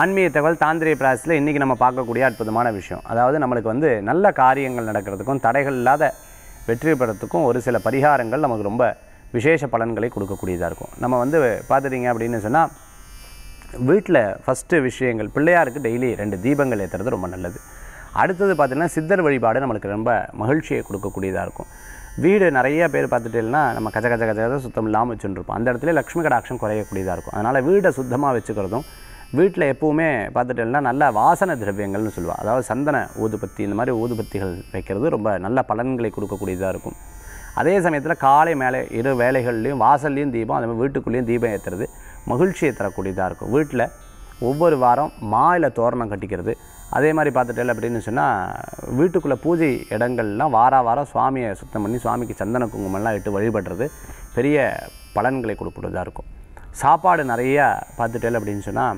ஆன்மீக தகவல் தாந்திரிய பிராசில் இன்றைக்கி நம்ம பார்க்கக்கூடிய அற்புதமான விஷயம் அதாவது நம்மளுக்கு வந்து நல்ல காரியங்கள் நடக்கிறதுக்கும் தடைகள் இல்லாத வெற்றி பெறத்துக்கும் ஒரு சில பரிகாரங்கள் நமக்கு ரொம்ப விசேஷ பலன்களை கொடுக்கக்கூடியதாக இருக்கும் நம்ம வந்து பார்த்துட்டீங்க அப்படின்னு சொன்னால் வீட்டில் ஃபஸ்ட்டு விஷயங்கள் பிள்ளையாருக்கு டெய்லி ரெண்டு தீபங்கள் ஏற்றுறது ரொம்ப நல்லது அடுத்தது பார்த்திங்கன்னா சித்தர் வழிபாடு நம்மளுக்கு ரொம்ப மகிழ்ச்சியை கொடுக்கக்கூடியதாக இருக்கும் வீடு நிறைய பேர் பார்த்துட்டேன்னா நம்ம கஜ கஜ கச்ச சுத்தம் இல்லாமல் வச்சுருப்போம் அந்த இடத்துல லக்ஷ்மி கடாட்சம் குறையக்கூடியதாக இருக்கும் அதனால் வீடை சுத்தமாக வச்சுக்கிறதும் வீட்டில் எப்போவுமே பார்த்துட்டோம்னா நல்ல வாசன திரவியங்கள்னு சொல்லுவாள் அதாவது சந்தன ஊதுபத்தி இந்த மாதிரி ஊதுபத்திகள் வைக்கிறது ரொம்ப நல்ல பலன்களை கொடுக்கக்கூடியதாக இருக்கும் அதே சமயத்தில் காலை மேலே இரு வேலைகள்லேயும் வாசல்லையும் தீபம் அதே மாதிரி வீட்டுக்குள்ளேயும் தீபம் ஏற்றுறது மகிழ்ச்சியை தரக்கூடியதாக இருக்கும் வீட்டில் ஒவ்வொரு வாரம் மாயில் தோரணம் கட்டிக்கிறது அதே மாதிரி பார்த்துட்டேன் அப்படின்னு சொன்னால் வீட்டுக்குள்ளே பூஜை இடங்கள்லாம் வார வாரம் சுவாமியை சுத்தம் பண்ணி சுவாமிக்கு சந்தன குங்குமம்லாம் இட்டு வழிபடுறது பெரிய பலன்களை கொடுப்பதாக இருக்கும் சாப்பாடு நிறையா பார்த்துட்டேன் அப்படின்னு சொன்னால்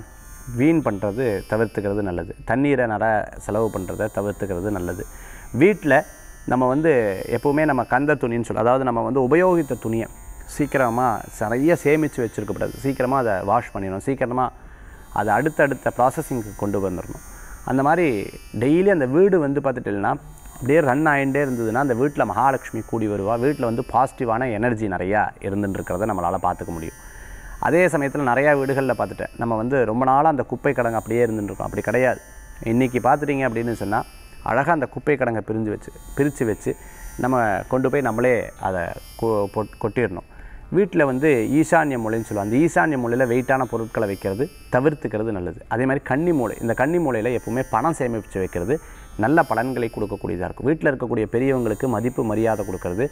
வீண் பண்ணுறது தவிர்த்துக்கிறது நல்லது தண்ணீரை நட செலவு பண்ணுறத தவிர்த்துக்கிறது நல்லது வீட்டில் நம்ம வந்து எப்போவுமே நம்ம கந்த துணின்னு சொல்லி அதாவது நம்ம வந்து உபயோகித்த துணியை சீக்கிரமாக நிறைய சேமித்து வச்சுருக்கக்கூடாது சீக்கிரமாக அதை வாஷ் பண்ணிடணும் சீக்கிரமாக அதை அடுத்தடுத்த ப்ராசஸிங்க்கு கொண்டு வந்துடணும் அந்த மாதிரி டெய்லி அந்த வீடு வந்து பார்த்துட்டேன்னா அப்படியே ரன் ஆகிட்டே இருந்ததுன்னா அந்த வீட்டில் மகாலட்சுமி கூடி வருவா வீட்டில் வந்து பாசிட்டிவான எனர்ஜி நிறையா இருந்துட்டுருக்கிறத நம்மளால் பார்த்துக்க முடியும் அதே சமயத்தில் நிறையா வீடுகளில் பார்த்துட்டேன் நம்ம வந்து ரொம்ப நாளாக அந்த குப்பை கடங்கு அப்படியே இருந்துருக்கோம் அப்படி கிடையாது இன்றைக்கி பார்த்துட்டீங்க அப்படின்னு சொன்னால் அழகாக அந்த குப்பை கடங்கை பிரிஞ்சு வச்சு பிரித்து வச்சு நம்ம கொண்டு போய் நம்மளே அதை கொட்டிடணும் வீட்டில் வந்து ஈசான்ய மூலைன்னு சொல்லுவோம் அந்த ஈசான்ய மூலையில் வெயிட்டான பொருட்களை வைக்கிறது தவிர்த்துக்கிறது நல்லது அதே மாதிரி கன்னி மூளை இந்த கன்னி மூலையில் எப்போவுமே பணம் சேமிப்பிச்சு வைக்கிறது நல்ல பலன்களை கொடுக்கக்கூடியதாக இருக்கும் வீட்டில் இருக்கக்கூடிய பெரியவங்களுக்கு மதிப்பு மரியாதை கொடுக்கறது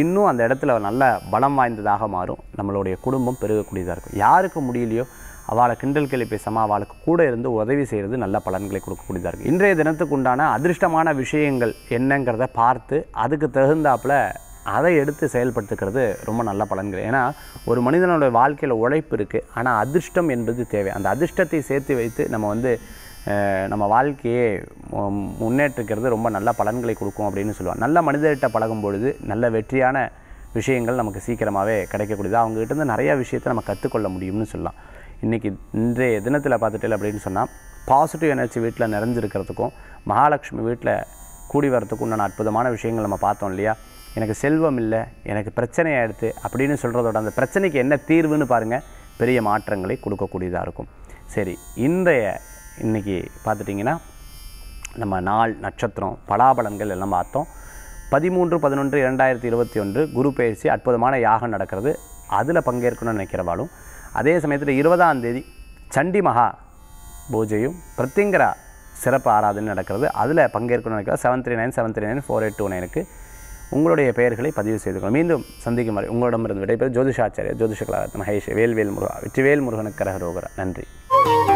இன்னும் அந்த இடத்துல நல்ல பலம் வாய்ந்ததாக மாறும் நம்மளுடைய குடும்பம் பெருகக்கூடியதாக இருக்கும் யாருக்கு முடியலையோ அவளை கிண்டல் கேள்வி பேசாமல் அவளுக்கு கூட இருந்து உதவி செய்கிறது நல்ல பலன்களை கொடுக்கக்கூடியதாக இருக்கும் இன்றைய தினத்துக்கு உண்டான அதிர்ஷ்டமான விஷயங்கள் என்னங்கிறத பார்த்து அதுக்கு தகுந்தாப்பில் அதை எடுத்து செயல்படுத்துக்கிறது ரொம்ப நல்ல பலன்கள் ஏன்னா ஒரு மனிதனுடைய வாழ்க்கையில் உழைப்பு இருக்குது ஆனால் அதிர்ஷ்டம் என்பது தேவை அந்த அதிர்ஷ்டத்தை சேர்த்து வைத்து நம்ம வந்து நம்ம வாழ்க்கையை முன்னேற்றுக்கிறது ரொம்ப நல்ல பலன்களை கொடுக்கும் அப்படின்னு சொல்லுவாங்க நல்ல மனிதர்கிட்ட பழகும் பொழுது நல்ல வெற்றியான விஷயங்கள் நமக்கு சீக்கிரமாகவே கிடைக்கக்கூடியது இருந்து நிறையா விஷயத்தை நம்ம கற்றுக்கொள்ள முடியும்னு சொல்லலாம் இன்றைக்கி இன்றைய தினத்தில் பார்த்துட்டேன் அப்படின்னு சொன்னால் பாசிட்டிவ் எனர்ஜி வீட்டில் நிறைஞ்சிருக்கிறதுக்கும் மகாலட்சுமி வீட்டில் கூடி வரத்துக்கும் நான் அற்புதமான விஷயங்கள் நம்ம பார்த்தோம் இல்லையா எனக்கு செல்வம் இல்லை எனக்கு பிரச்சனை ஆகிடுது அப்படின்னு சொல்கிறதோட அந்த பிரச்சனைக்கு என்ன தீர்வுன்னு பாருங்கள் பெரிய மாற்றங்களை கொடுக்கக்கூடியதாக இருக்கும் சரி இன்றைய இன்றைக்கி பார்த்துட்டிங்கன்னா நம்ம நாள் நட்சத்திரம் பலாபலன்கள் எல்லாம் பார்த்தோம் பதிமூன்று பதினொன்று இரண்டாயிரத்தி இருபத்தி ஒன்று குரு பயிற்சி அற்புதமான யாகம் நடக்கிறது அதில் பங்கேற்கணும்னு நினைக்கிறவாலும் அதே சமயத்தில் இருபதாம் தேதி சண்டி மகா பூஜையும் பிரத்திங்கரா சிறப்பு ஆராதனை நடக்கிறது அதில் பங்கேற்கணும்னு நினைக்கிறது seven three nine seven three nine four eight two நைனுக்கு உங்களுடைய பெயர்களை பதிவு செய்து கொள்ளும் மீண்டும் சந்திக்கும் வரை உங்களிடமிருந்து விடைபெறும் ஜோதிஷாச்சாரியர் ஜோதிஷ கலாரத் மகேஷ் வேல்வேல் முருகா வேல் முருகனுக்கு ரோகரா நன்றி